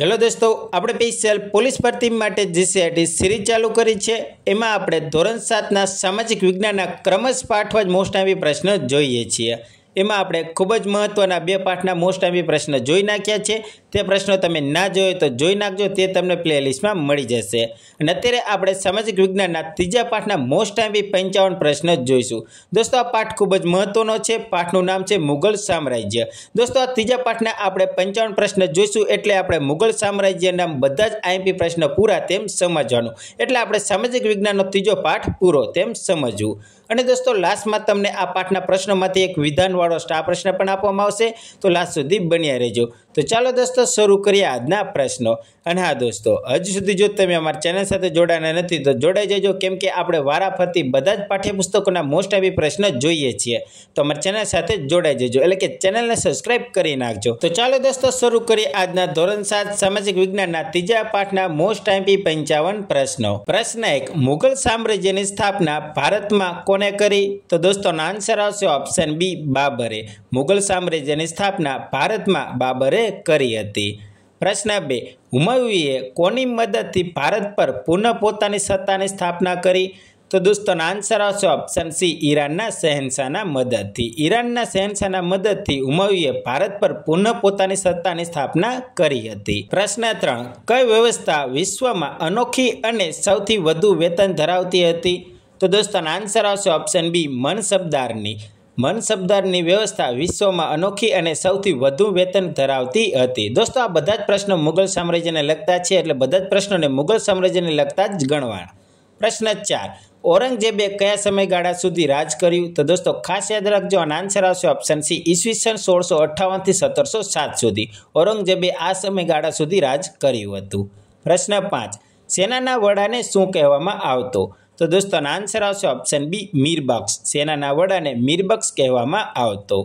hello દોસ્તો આપણે PCL police ભરતી માટે જીસીઆઈટી સિરીઝ ચાલુ કરી છે એમાં આપણે ધોરણ સાતના સામાજિક વિજ્ઞાનના ક્રમશ પાઠવા જ મોસ્ટ આવી પ્રશ્ન જોઈએ છીએ એમાં આપણે ખૂબ જ મહત્ત્વના બે પાઠના મોસ્ટ એમ્પી પ્રશ્ન જોઈ નાખ્યા છે તે પ્રશ્નો તમે ના જોયો તો જોઈ નાખજો તે તમને પ્લેલિસ્ટમાં મળી જશે અને અત્યારે આપણે સામાજિક વિજ્ઞાનના ત્રીજા પાઠના મોસ્ટ એમ્પી પંચાવન પ્રશ્ન જોઈશું દોસ્તો આ પાઠ ખૂબ જ મહત્ત્વનો છે પાઠનું નામ છે મુગલ સામ્રાજ્ય દોસ્તો આ ત્રીજા પાઠના આપણે પંચાવન પ્રશ્ન જોઈશું એટલે આપણે મુગલ સામ્રાજ્યના બધા જ આઈએમપી પ્રશ્ન પૂરા તેમ સમજવાનું એટલે આપણે સામાજિક વિજ્ઞાનનો ત્રીજો પાઠ પૂરો તેમ સમજવું અને દોસ્તો લાસ્ટમાં તમને આ પાઠના પ્રશ્નોમાંથી એક વિધાન વાળો સ્ટાર પ્રશ્ન પણ આપવામાં આવશે તો લાસ્ટ સુધી બન્યા રહેજો તો ચાલો દોસ્તો શરૂ કરીએ આજના પ્રશ્નો અને હા દોસ્તો હજુ સુધી જો તમે અમારા ચેનલ સાથે જોડાના નથી તો જોડાઈ જજો કેમ કે આપણે વારાફરતી બધા જ પાઠ્યપુસ્તકોના મોસ્ટ આવી પ્રશ્ન જોઈએ છીએ તો અમારા ચેનલ સાથે જોડાઈ જજો એટલે કે ચેનલને સબસ્ક્રાઇબ કરી નાખજો તો ચાલો દોસ્તો શરૂ કરીએ આજના ધોરણ સાત સામાજિક વિજ્ઞાનના ત્રીજા પાઠના મોસ્ટ આઈપી પંચાવન પ્રશ્નો પ્રશ્ન એક મુઘલ સામ્રાજ્યની સ્થાપના ભારતમાં કોને કરી તો દોસ્તોનો આન્સર આવશે ઓપ્શન બી બાબર બાબરે મુગલ સામ્રાજ્યની સ્થાપના ભારતમાં બાબરે કરી હતી પ્રશ્ન બે હુમાયુએ કોની મદદથી ભારત પર પુનઃ પોતાની સત્તાની સ્થાપના કરી તો દોસ્તોનો આન્સર આવશે ઓપ્શન સી ઈરાનના શહેનશાહના મદદથી ઈરાનના શહેનશાહના મદદથી ઉમાવીએ ભારત પર પુનઃ પોતાની સત્તાની સ્થાપના કરી હતી પ્રશ્ન ત્રણ કઈ વ્યવસ્થા વિશ્વમાં અનોખી અને સૌથી વધુ વેતન ધરાવતી હતી તો દોસ્તોનો આન્સર આવશે ઓપ્શન બી મન મનસબદારની મનસબદારની વ્યવસ્થા વિશ્વમાં અનોખી અને સૌથી વધુ વેતન ધરાવતી હતી દોસ્તો આ બધા જ પ્રશ્નો મુગલ સામ્રાજ્યને લગતા છે એટલે બધા જ પ્રશ્નોને મુગલ સામ્રાજ્યને લગતા જ ગણવાના પ્રશ્ન ચાર ઔરંગઝેબે કયા સમયગાળા સુધી રાજ કર્યું તો દોસ્તો ખાસ યાદ રાખજો આનો આન્સર આવશે ઓપ્શન સી ઈસવીસન સોળસો અઠ્ઠાવનથી સત્તરસો સાત સુધી ઔરંગઝેબે આ સમયગાળા સુધી રાજ કર્યું હતું પ્રશ્ન પાંચ સેનાના વડાને શું કહેવામાં આવતો તો દોસ્તોનો આન્સર આવશે ઓપ્શન બી મીરબક્ષ સેનાના વડાને મીરબક્ષ કહેવામાં આવતો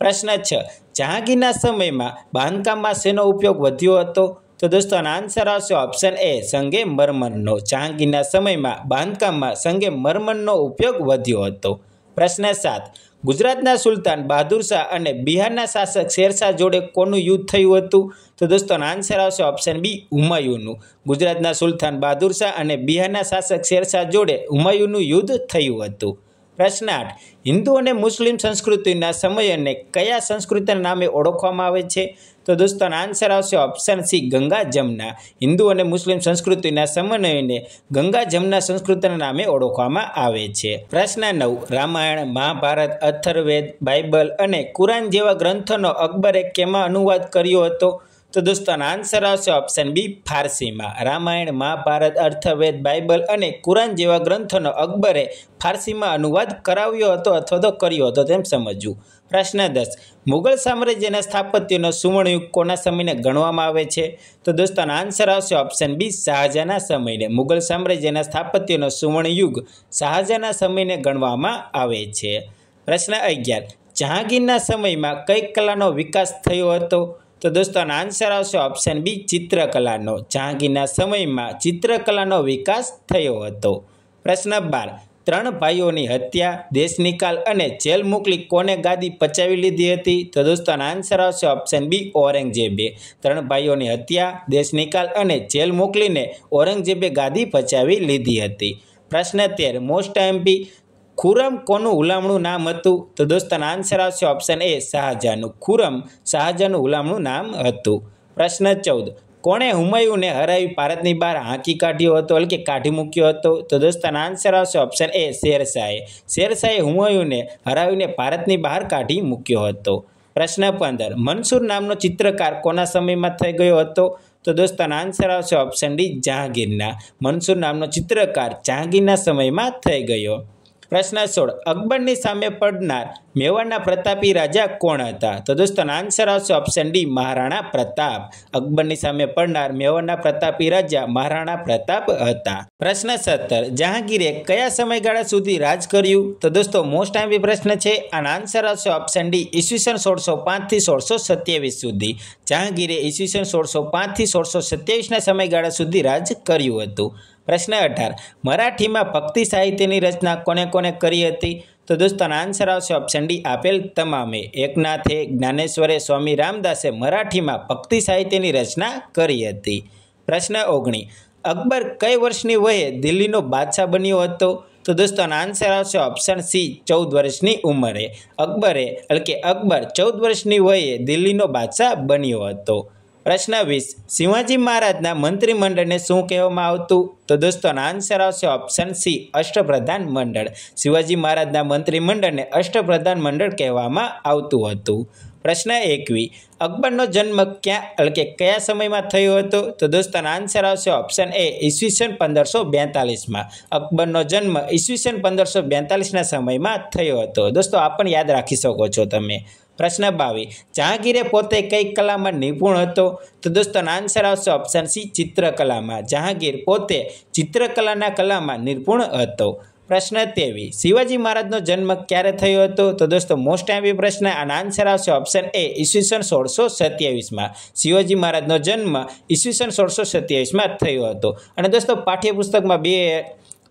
પ્રશ્ન છ જહાંગીરના સમયમાં બાંધકામમાં શેનો ઉપયોગ વધ્યો હતો તો દોસ્તોનો આન્સર આવશે ઓપ્શન એ સંગે મરમરનો જહાંગીરના સમયમાં બાંધકામમાં સંગે મરમરનો ઉપયોગ વધ્યો હતો પ્રશ્ન સાત ગુજરાતના સુલતાન બહાદુર શાહ અને બિહારના શાસક શેરશાહ જોડે કોનું યુદ્ધ થયું હતું તો દોસ્તો આન્સર આવશે ઓપ્શન બી હુમાયુનું ગુજરાતના સુલતાન બહાદુર શાહ અને બિહારના શાસક શેરશાહ જોડે હુમાયુનું યુદ્ધ થયું હતું પ્રશ્ન આઠ હિન્દુ અને મુસ્લિમ સંસ્કૃતિના સમયને કયા સંસ્કૃતિના નામે ઓળખવામાં આવે છે તો દોસ્તોનો આન્સર આવશે ઓપ્શન સી ગંગા જમના હિન્દુ અને મુસ્લિમ સંસ્કૃતિના સમન્વયને ગંગા જમના સંસ્કૃતિના નામે ઓળખવામાં આવે છે પ્રશ્ન નવ રામાયણ મહાભારત અથર્વેદ બાઇબલ અને કુરાન જેવા ગ્રંથોનો અકબરે કેમાં અનુવાદ કર્યો હતો તો દોસ્તોનો આન્સર આવશે ઓપ્શન બી ફારસીમાં રામાયણ મહાભારત અર્થવેદ બાઇબલ અને કુરાન જેવા ગ્રંથોનો અકબરે ફારસીમાં અનુવાદ કરાવ્યો હતો અથવા તો કર્યો હતો તેમ સમજવું પ્રશ્ન દસ મુગલ સામ્રાજ્યના સ્થાપત્યનો સુવર્ણયુગ કોના સમયને ગણવામાં આવે છે તો દોસ્તોનો આન્સર આવશે ઓપ્શન બી શાહજહાના સમયને મુગલ સામ્રાજ્યના સ્થાપત્યનો સુવર્ણયુગ શાહજહાના સમયને ગણવામાં આવે છે પ્રશ્ન અગિયાર જહાંગીરના સમયમાં કઈ કલાનો વિકાસ થયો હતો તો દોસ્તોનો આન્સર આવશે ઓપ્શન બી ચિત્રકલાનો જહાંગીરના સમયમાં ચિત્રકલાનો વિકાસ થયો હતો પ્રશ્ન બાર ત્રણ ભાઈઓની હત્યા દેશ નિકાલ અને જેલ મોકલી કોને ગાદી પચાવી લીધી હતી તો દોસ્તોનો આન્સર આવશે ઓપ્શન બી ઔરંગઝેબે ત્રણ ભાઈઓની હત્યા દેશ નિકાલ અને જેલ મોકલીને ઔરંગઝેબે ગાદી પચાવી લીધી હતી પ્રશ્ન તેર મોસ્ટ એમપી ખુરમ કોનું હુલામણું નામ હતું તો દોસ્તાના આન્સર આવશે ઓપ્શન એ શાહજહાનું ખુરમ શાહજહાનું હુલામણું નામ હતું પ્રશ્ન ચૌદ કોણે હુમાયુને હરાવી ભારતની બહાર હાંકી કાઢ્યો હતો એટલે કે કાઢી મૂક્યો હતો તો દોસ્તાના આન્સર આવશે ઓપ્શન એ શેરશાહે શેરશાહે હુમાયુને હરાવીને ભારતની બહાર કાઢી મૂક્યો હતો પ્રશ્ન પંદર મનસૂર નામનો ચિત્રકાર કોના સમયમાં થઈ ગયો હતો તો દોસ્તાનો આન્સર આવશે ઓપ્શન ડી જહાંગીરના મનસૂર નામનો ચિત્રકાર જહાંગીરના સમયમાં થઈ ગયો પ્રશ્ન સોળ અકબરની સામે પડનાર મેવાડના પ્રતાપી રાજા કોણ હતા તો દોસ્તોનો આન્સર આવશે ઓપ્શન ડી મહારાણા પ્રતાપ અકબરની સામે પડનાર મેવાડના પ્રતાપી રાજા મહારાણા પ્રતાપ હતા પ્રશ્ન સત્તર જહાંગીરે કયા સમયગાળા સુધી રાજ કર્યું તો દોસ્તો મોસ્ટ બી પ્રશ્ન છે આનો આન્સર આવશે ઓપ્શન ડી ઈસવીસન સોળસો પાંચથી સોળસો સત્યાવીસ સુધી જહાંગીરે ઈસવીસન સોળસો પાંચથી સોળસો સત્યાવીસના સમયગાળા સુધી રાજ કર્યું હતું પ્રશ્ન અઢાર મરાઠીમાં ભક્તિ સાહિત્યની રચના કોને કોને કરી હતી તો દોસ્તોનો આન્સર આવશે ઓપ્શન ડી આપેલ તમામે એકનાથે જ્ઞાનેશ્વરે સ્વામી રામદાસે મરાઠીમાં ભક્તિ સાહિત્યની રચના કરી હતી પ્રશ્ન ઓગણી અકબર કઈ વર્ષની વયે દિલ્હીનો બાદશાહ બન્યો હતો તો દોસ્તો આન્સર આવશે ઓપ્શન સી ચૌદ વર્ષની ઉંમરે અકબરે એટલે કે અકબર ચૌદ વર્ષની વયે દિલ્હીનો બાદશાહ બન્યો હતો પ્રશ્ન વીસ શિવાજી મહારાજના મંત્રીમંડળને શું કહેવામાં આવતું તો દોસ્તોનો આન્સર આવશે ઓપ્શન સી અષ્ટપ્રધાન મંડળ શિવાજી મહારાજના મંત્રીમંડળને અષ્ટપ્રધાન મંડળ કહેવામાં આવતું હતું પ્રશ્ન એકવી અકબરનો જન્મ ક્યાં એટલે કે કયા સમયમાં થયો હતો તો દોસ્તોનો આન્સર આવશે ઓપ્શન એ ઈસવીસન પંદરસો બેતાલીસમાં અકબરનો જન્મ ઈસવીસન પંદરસો બેતાલીસના સમયમાં થયો હતો દોસ્તો આ પણ યાદ રાખી શકો છો તમે પ્રશ્ન બાવી જહાંગીરે પોતે કઈ કલામાં નિપુણ હતો તો દોસ્તો આન્સર આવશે ઓપ્શન સી ચિત્રકલામાં જહાંગીર પોતે ચિત્રકલાના કલામાં નિપુણ હતો પ્રશ્ન ત્રેવીસ શિવાજી મહારાજનો જન્મ ક્યારે થયો હતો તો દોસ્તો મોસ્ટ એમ્પી પ્રશ્ન આના આન્સર આવશે ઓપ્શન એ ઈસવીસન સોળસો સત્યાવીસમાં શિવાજી મહારાજનો જન્મ ઈસવીસન સોળસો સત્યાવીસમાં થયો હતો અને દોસ્તો પાઠ્યપુસ્તકમાં બે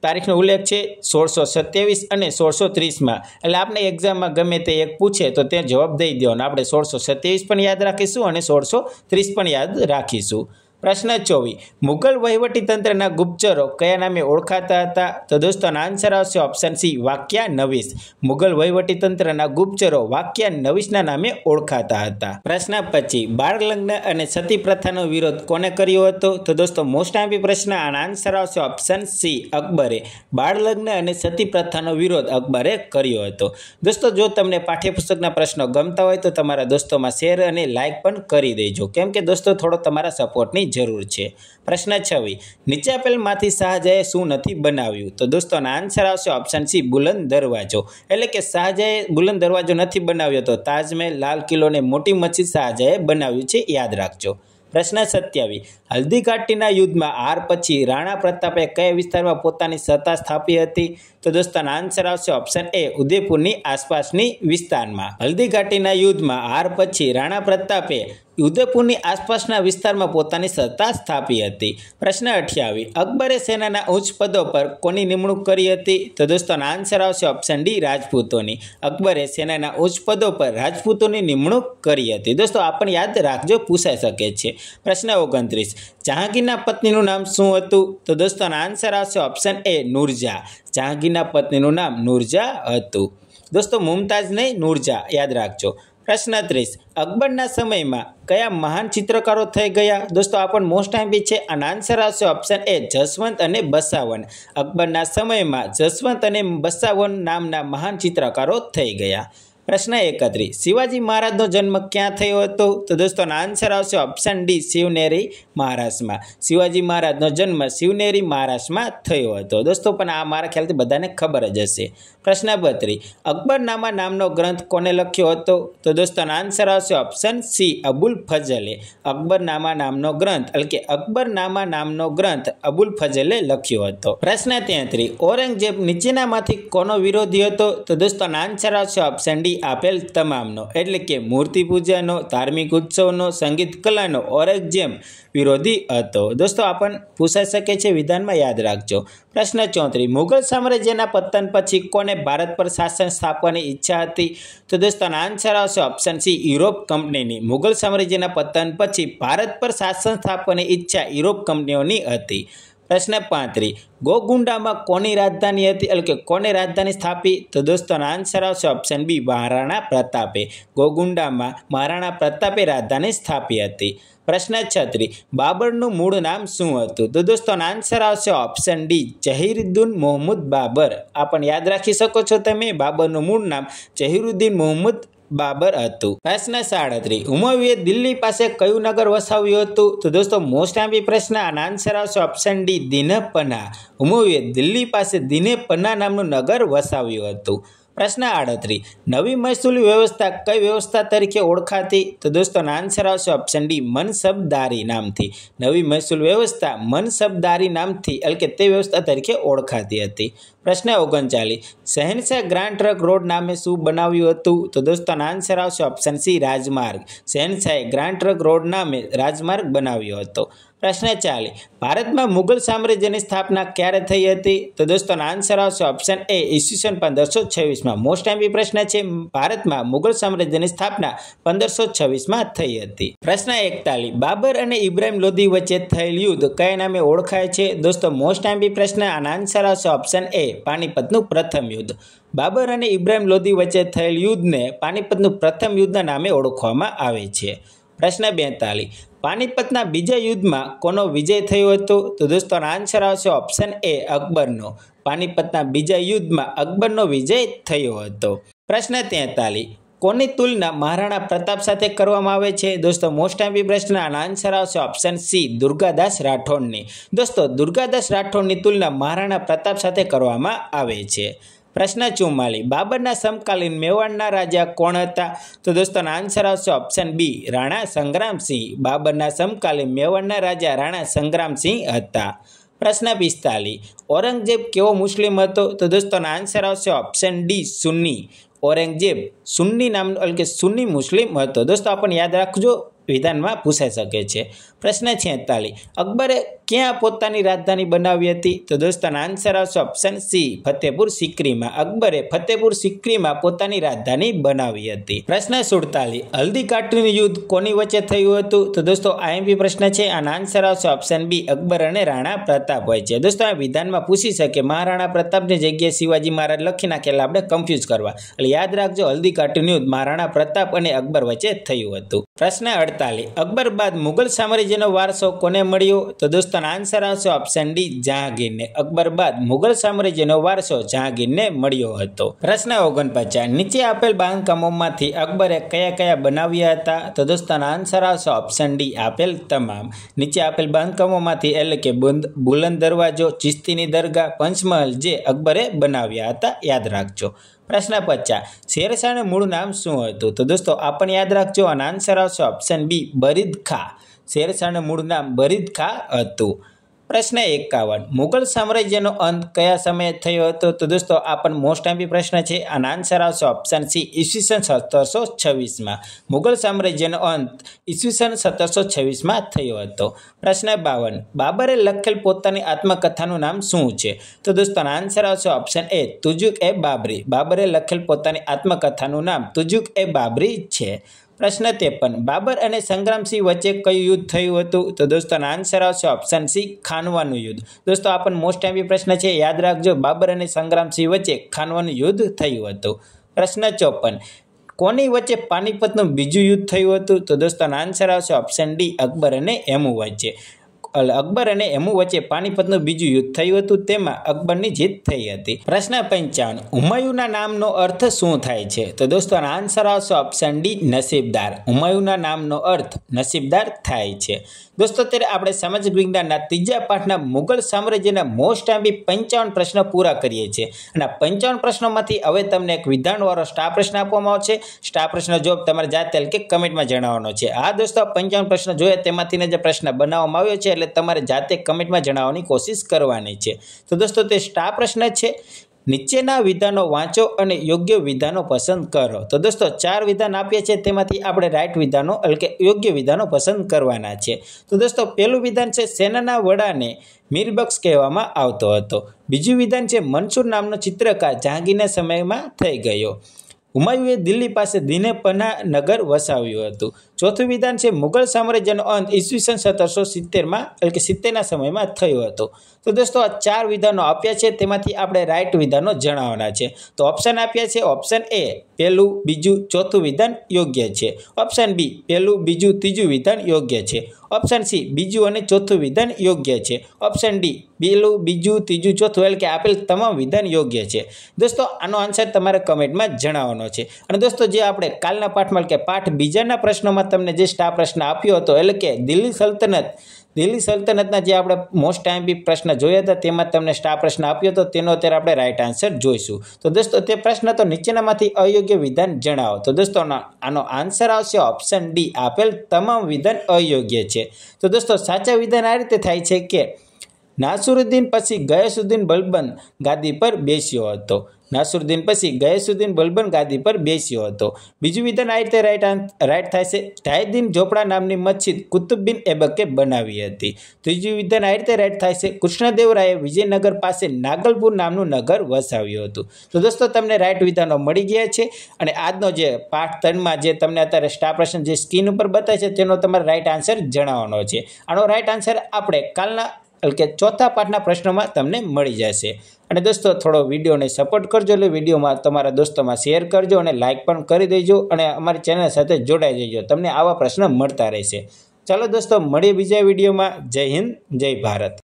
તારીખનો ઉલ્લેખ છે સોળસો સત્યાવીસ અને સોળસો ત્રીસમાં એટલે આપણે એક્ઝામમાં ગમે તે એક પૂછે તો તે જવાબ દઈ દેવાનો આપણે સોળસો સત્યાવીસ પણ યાદ રાખીશું અને સોળસો ત્રીસ પણ યાદ રાખીશું પ્રશ્ન ચોવીસ મુઘલ વહીવટીતંત્રના ગુપ્તચરો કયા નામે ઓળખાતા હતા તો દોસ્તોનો આન્સર આવશે ઓપ્શન સી વાક્યા નવીસ મુઘલ વહીવટીતંત્રના ગુપ્તચરો વાક્યા નવીસના નામે ઓળખાતા હતા પ્રશ્ન પછી બાળ લગ્ન અને સતી પ્રથાનો વિરોધ કોને કર્યો હતો તો દોસ્તો મોસ્ટ આપી પ્રશ્ન આના આન્સર આવશે ઓપ્શન સી અકબરે બાળ લગ્ન અને સતી પ્રથાનો વિરોધ અકબરે કર્યો હતો દોસ્તો જો તમને પાઠ્યપુસ્તકના પ્રશ્નો ગમતા હોય તો તમારા દોસ્તોમાં શેર અને લાઇક પણ કરી દેજો કેમ કે દોસ્તો થોડો તમારા સપોર્ટની જરૂર છે પ્રશ્ન છવ્વી નીચે આપેલમાંથી શાહજહાએ શું નથી બનાવ્યું તો દોસ્તોનો આન્સર આવશે ઓપ્શન સી બુલંદ દરવાજો એટલે કે શાહજહાએ બુલંદ દરવાજો નથી બનાવ્યો તો તાજમહેલ લાલ કિલ્લોને મોટી મસ્જિદ શાહજહાએ બનાવ્યું છે યાદ રાખજો પ્રશ્ન સત્યાવી હલ્દીઘાટીના યુદ્ધમાં આર પછી રાણા પ્રતાપે કયા વિસ્તારમાં પોતાની સત્તા સ્થાપી હતી તો દોસ્તો આન્સર આવશે ઓપ્શન એ ઉદયપુરની આસપાસની વિસ્તારમાં હલ્દીઘાટીના ઘાટીના યુદ્ધમાં હાર પછી રાણા પ્રતાપે ઉદયપુરની આસપાસના વિસ્તારમાં પોતાની સત્તા સ્થાપી હતી પ્રશ્ન અઠ્યાવી અકબરે સેનાના ઉચ્ચ પદો પર કોની નિમણૂક કરી હતી તો દોસ્તો આન્સર આવશે ઓપ્શન ડી રાજપૂતોની અકબરે સેનાના ઉચ્ચ પદો પર રાજપૂતોની નિમણૂક કરી હતી દોસ્તો આપણને યાદ રાખજો પૂછાઈ શકે છે પ્રશ્ન ઓગણત્રીસ જહાંગીરના પત્નીનું નામ શું હતું તો દોસ્તો આન્સર આવશે ઓપ્શન એ નૂરજા જહાંગીર તેમના પત્નીનું નામ નૂરજા હતું દોસ્તો મુમતાઝ નહીં નૂરજા યાદ રાખજો પ્રશ્ન ત્રીસ અકબરના સમયમાં કયા મહાન ચિત્રકારો થઈ ગયા દોસ્તો આ પણ મોસ્ટ ટાઈમ છે અને આન્સર આવશે ઓપ્શન એ જસવંત અને બસાવન અકબરના સમયમાં જસવંત અને બસાવન નામના મહાન ચિત્રકારો થઈ ગયા પ્રશ્ન એકત્રી શિવાજી મહારાજનો જન્મ ક્યાં થયો હતો તો દોસ્તોનો આન્સર આવશે ઓપ્શન ડી શિવનેરી મહારાષ્ટ્રમાં શિવાજી મહારાજનો જન્મ શિવનેરી મહારાષ્ટ્રમાં થયો હતો દોસ્તો પણ આ મારા ખ્યાલથી બધાને ખબર જ હશે પ્રશ્ન બત્રીસ અકબરનામા નામનો ગ્રંથ કોને લખ્યો હતો તો દોસ્તોનો આન્સર આવશે ઓપ્શન સી અબુલ ફઝલે અકબરનામા નામનો ગ્રંથ એટલે કે અકબરનામા નામનો ગ્રંથ અબુલ ફઝલે લખ્યો હતો પ્રશ્ન તેત્રીસ ઔરંગઝેબ નીચેનામાંથી કોનો વિરોધી હતો તો દોસ્તોનો આન્સર આવશે ઓપ્શન ડી આપેલ તમામનો એટલે કે મૂર્તિ પૂજાનો ધાર્મિક ઉત્સવનો સંગીત કલાનો જેમ વિરોધી હતો દોસ્તો આપણ પૂછાઈ શકે છે વિધાનમાં યાદ રાખજો પ્રશ્ન ચોત્રીસ મુગલ સામ્રાજ્યના પતન પછી કોને ભારત પર શાસન સ્થાપવાની ઈચ્છા હતી તો દોસ્તોનો આન્સર આવશે ઓપ્શન સી યુરોપ કંપનીની મુગલ સામ્રાજ્યના પતન પછી ભારત પર શાસન સ્થાપવાની ઈચ્છા યુરોપ કંપનીઓની હતી પ્રશ્ન પાંત્રી ગોગુંડામાં કોની રાજધાની હતી એટલે કે કોને રાજધાની સ્થાપી તો દોસ્તોનો આન્સર આવશે ઓપ્શન બી મહારાણા પ્રતાપે ગોગુંડામાં મહારાણા પ્રતાપે રાજધાની સ્થાપી હતી પ્રશ્ન છત્રી બાબરનું મૂળ નામ શું હતું તો દોસ્તોનો આન્સર આવશે ઓપ્શન ડી જહીરુદ્દીન મોહમ્મદ બાબર આ પણ યાદ રાખી શકો છો તમે બાબરનું મૂળ નામ જહીરુદ્દીન મોહમ્મદ બાબર હતું પ્રશ્ન સાડત્રીસ ઉમવીએ દિલ્હી પાસે કયું નગર વસાવ્યું હતું તો દોસ્તો મોસ્ટ આંબી પ્રશ્ન આના આન્સર આવશે ઓપ્શન ડી દિનપના ઉમવીએ દિલ્હી પાસે દિનેપના નામનું નગર વસાવ્યું હતું પ્રશ્ન આડત્રીસ નવી મહેસૂલી વ્યવસ્થા કઈ વ્યવસ્થા તરીકે ઓળખાતી તો દોસ્તોનો આન્સર આવશે ઓપ્શન ડી મનસબદારી નામથી નવી મહેસૂલ વ્યવસ્થા મનસબદારી નામથી એટલે કે તે વ્યવસ્થા તરીકે ઓળખાતી હતી પ્રશ્ન ઓગણચાલીસ શહેનશાહ ગ્રાન્ડ ટ્રક રોડ નામે શું બનાવ્યું હતું તો દોસ્તોનો આન્સર આવશે ઓપ્શન સી રાજમાર્ગ શહેનશાહે ગ્રાન્ડ ટ્રક રોડ નામે રાજમાર્ગ બનાવ્યો હતો પ્રશ્ન ચાલી ભારતમાં મુઘલ સામ્રાજ્યની સ્થાપના ક્યારે થઈ હતી તો દોસ્તોનો આન્સર આવશે ઓપ્શન એ ઈસવીસન પંદરસો છવ્વીસમાં મોસ્ટ એમ્પી પ્રશ્ન છે ભારતમાં મુગલ સામ્રાજ્યની સ્થાપના પંદરસો છવ્વીસમાં થઈ હતી પ્રશ્ન એકતાલી બાબર અને ઇબ્રાહિમ લોધી વચ્ચે થયેલ યુદ્ધ કયા નામે ઓળખાય છે દોસ્તો મોસ્ટ એમ્પી પ્રશ્ન આના આન્સર આવશે ઓપ્શન એ પાણીપતનું પ્રથમ યુદ્ધ બાબર અને ઇબ્રાહિમ લોધી વચ્ચે થયેલ યુદ્ધને પાણીપતનું પ્રથમ યુદ્ધના નામે ઓળખવામાં આવે છે પ્રશ્ન બેતાલીસ પાનીપતના બીજા યુદ્ધમાં કોનો વિજય થયો હતો તો દોસ્તો આન્સર આવશે ઓપ્શન એ અકબરનો પાનીપતના બીજા યુદ્ધમાં અકબરનો વિજય થયો હતો પ્રશ્ન તેતાલીસ કોની તુલના મહારાણા પ્રતાપ સાથે કરવામાં આવે છે દોસ્તો મોસ્ટ એમ્પી પ્રશ્નના આન્સર આવશે ઓપ્શન સી દુર્ગાદાસ રાઠોડની દોસ્તો દુર્ગાદાસ રાઠોડની તુલના મહારાણા પ્રતાપ સાથે કરવામાં આવે છે પ્રશ્ન ચુમ્માલીસ બાબરના સમકાલીન મેવાડના રાજા કોણ હતા તો દોસ્તોનો આન્સર આવશે ઓપ્શન બી રાણા સંગ્રામસિંહ બાબરના સમકાલીન મેવાડના રાજા રાણા સંગ્રામસિંહ હતા પ્રશ્ન પિસ્તાલી ઔરંગઝેબ કેવો મુસ્લિમ હતો તો દોસ્તોનો આન્સર આવશે ઓપ્શન ડી સુન્ની ઔરંગઝેબ સુન્ની નામ એટલે કે સુન્ની મુસ્લિમ હતો દોસ્તો આપણને યાદ રાખજો વિધાનમાં પૂછાઈ શકે છે પ્રશ્ન છેતાલીસ અકબરે ક્યાં પોતાની રાજધાની બનાવી હતી તો દોસ્તોના આન્સર આવશે ઓપ્શન સી ફતેપુર સિક્રીમાં અકબરે ફતેપુર સિક્રીમાં પોતાની રાજધાની બનાવી હતી પ્રશ્ન સુડતાલી હલ્દી કાટરીનું યુદ્ધ કોની વચ્ચે થયું હતું તો દોસ્તો આઈએમપી પ્રશ્ન છે આના આન્સર આવશે ઓપ્શન બી અકબર અને રાણા પ્રતાપ હોય છે દોસ્તો આ વિધાનમાં પૂછી શકે મહારાણા પ્રતાપની જગ્યાએ શિવાજી મહારાજ લખી નાખેલા આપણે કન્ફ્યુઝ કરવા એટલે યાદ રાખજો હલ્દી કાટરીનું યુદ્ધ મહારાણા પ્રતાપ અને અકબર વચ્ચે થયું હતું પ્રશ્ન અડત અડતાલીસ અકબર બાદ મુગલ સામ્રાજ્યનો વારસો કોને મળ્યો તો દોસ્તોનો આન્સર આવશે ઓપ્શન ડી જહાંગીરને અકબર બાદ મુગલ સામ્રાજ્યનો વારસો જહાંગીરને મળ્યો હતો પ્રશ્ન ઓગણપચાસ નીચે આપેલ બાંધકામોમાંથી અકબરે કયા કયા બનાવ્યા હતા તો દોસ્તોનો આન્સર આવશે ઓપ્શન ડી આપેલ તમામ નીચે આપેલ બાંધકામોમાંથી એટલે કે બુલંદ દરવાજો ચિસ્તીની દરગાહ પંચમહલ જે અકબરે બનાવ્યા હતા યાદ રાખજો પ્રશ્ન પચાસ શેરશાહનું મૂળ નામ શું હતું તો દોસ્તો આ પણ યાદ રાખજો અને આન્સર આવશે ઓપ્શન બી બરીદ ખા શેરશાહનું મૂળ નામ બરીદ ખા હતું પ્રશ્ન એકાવન મુગલ સામ્રાજ્યનો અંત કયા સમયે થયો હતો તો દોસ્તો આ પણ મોસ્ટ એમ્પી પ્રશ્ન છે આનો આન્સર આવશે ઓપ્શન સી ઈસવીસન સત્તરસો છવ્વીસમાં મુગલ સામ્રાજ્યનો અંત ઈસવીસન સત્તરસો છવ્વીસમાં થયો હતો પ્રશ્ન બાવન બાબરે લખેલ પોતાની આત્મકથાનું નામ શું છે તો દોસ્તો આન્સર આવશે ઓપ્શન એ તુજુક એ બાબરી બાબરે લખેલ પોતાની આત્મકથાનું નામ તુજુક એ બાબરી છે પ્રશ્ન ત્રેપન બાબર અને સંગ્રામસિંહ વચ્ચે કયું યુદ્ધ થયું હતું તો દોસ્તો આન્સર આવશે ઓપ્શન સી ખાનવાનું યુદ્ધ દોસ્તો આ મોસ્ટ એમ્પી પ્રશ્ન છે યાદ રાખજો બાબર અને સંગ્રામસિંહ વચ્ચે ખાનવાનું યુદ્ધ થયું હતું પ્રશ્ન ચોપન કોની વચ્ચે પાનીપતનું બીજું યુદ્ધ થયું હતું તો દોસ્તો આન્સર આવશે ઓપ્શન ડી અકબર અને હેમુ વચ્ચે અલ અકબર અને એમુ વચ્ચે પાણીપતનું બીજું યુદ્ધ થયું હતું તેમાં અકબરની જીત થઈ હતી પ્રશ્ન પંચાવન હુમાયુના નામનો અર્થ શું થાય છે તો દોસ્તો આન્સર આવશે ઓપ્શન ડી નસીબદાર હુમાયુના નામનો અર્થ નસીબદાર થાય છે દોસ્તો અત્યારે આપણે સમાજ વિજ્ઞાનના ત્રીજા પાઠના મુગલ સામ્રાજ્યના મોસ્ટ આંબી પંચાવન પ્રશ્નો પૂરા કરીએ છીએ અને પંચાવન પ્રશ્નોમાંથી હવે તમને એક વિધાનવાળો સ્ટાફ પ્રશ્ન આપવામાં આવશે સ્ટાફ પ્રશ્ન જો તમારે જાતે કે કમેન્ટમાં જણાવવાનો છે આ દોસ્તો પંચાવન પ્રશ્ન જોઈએ તેમાંથીને જે પ્રશ્ન બનાવવામાં આવ્યો છે એટલે એટલે તમારે જાતે કમેન્ટમાં જણાવવાની કોશિશ કરવાની છે તો દોસ્તો તે સ્ટા પ્રશ્ન છે નીચેના વિધાનો વાંચો અને યોગ્ય વિધાનો પસંદ કરો તો દોસ્તો ચાર વિધાન આપ્યા છે તેમાંથી આપણે રાઇટ વિધાનો એટલે કે યોગ્ય વિધાનો પસંદ કરવાના છે તો દોસ્તો પહેલું વિધાન છે સેનાના વડાને મીરબક્ષ કહેવામાં આવતો હતો બીજું વિધાન છે મનસુર નામનો ચિત્રકાર જહાંગીરના સમયમાં થઈ ગયો હુમાયુએ દિલ્હી પાસે દિનેપના નગર વસાવ્યું હતું ચોથું વિધાન છે મુઘલ સામ્રાજ્યનો અંત ઈસવીસન સત્તરસો સિત્તેરમાં એટલે કે સિત્તેરના સમયમાં થયો હતો તો દોસ્તો આ ચાર વિધાનો આપ્યા છે તેમાંથી આપણે રાઇટ વિધાનો જણાવવાના છે તો ઓપ્શન આપ્યા છે ઓપ્શન એ પહેલું બીજું ચોથું વિધાન યોગ્ય છે ઓપ્શન બી પહેલું બીજું ત્રીજું વિધાન યોગ્ય છે ઓપ્શન સી બીજું અને ચોથું વિધાન યોગ્ય છે ઓપ્શન ડી પહેલું બીજું ત્રીજું ચોથું એટલે કે આપેલ તમામ વિધાન યોગ્ય છે દોસ્તો આનો આન્સર તમારે કમેન્ટમાં જણાવવાનો છે અને દોસ્તો જે આપણે કાલના પાઠમાં કે પાઠ બીજાના પ્રશ્નોમાં તમને જે સ્ટાફ પ્રશ્ન આપ્યો હતો એટલે કે દિલ્હી સલ્તનત દિલ્હી સલ્તનતના જે આપણે મોસ્ટ ટાઈમ બી પ્રશ્ન જોયા હતા તેમાં તમને સ્ટાર પ્રશ્ન આપ્યો હતો તેનો અત્યારે આપણે રાઇટ આન્સર જોઈશું તો દોસ્તો તે પ્રશ્ન તો નીચેનામાંથી અયોગ્ય વિધાન જણાવો તો દોસ્તો આનો આન્સર આવશે ઓપ્શન ડી આપેલ તમામ વિધાન અયોગ્ય છે તો દોસ્તો સાચા વિધાન આ રીતે થાય છે કે નાસુરુદ્દીન પછી ગયાસુદ્દીન બલબન ગાદી પર બેસ્યો હતો નાસરુદ્દીન પછી ગયસુદ્દીન બલબન ગાદી પર બેસ્યો હતો બીજું વિધાન આ રીતે રાઈટ રાઈટ થાય છે તાહિદ્દીન ઝોપડા નામની મસ્જિદ કુતુબિન એબકે બનાવી હતી ત્રીજું વિધાન આ રીતે રાઈટ થાય છે કૃષ્ણદેવરાયે વિજયનગર પાસે નાગલપુર નામનું નગર વસાવ્યું હતું તો દોસ્તો તમને રાઇટ વિધાનો મળી ગયા છે અને આજનો જે પાઠ ત્રણમાં જે તમને અત્યારે સ્ટાર પ્રશ્ન જે સ્કીન ઉપર બતાવે છે તેનો તમારે રાઇટ આન્સર જણાવવાનો છે આનો રાઇટ આન્સર આપણે કાલના એટલે કે ચોથા પાઠના પ્રશ્નોમાં તમને મળી જશે અને દોસ્તો થોડો વિડીયોને સપોર્ટ કરજો એટલે વિડીયોમાં તમારા દોસ્તોમાં શેર કરજો અને લાઇક પણ કરી દેજો અને અમારી ચેનલ સાથે જોડાઈ દેજો તમને આવા પ્રશ્ન મળતા રહેશે ચાલો દોસ્તો મળીએ બીજા વિડીયોમાં જય હિન્દ જય ભારત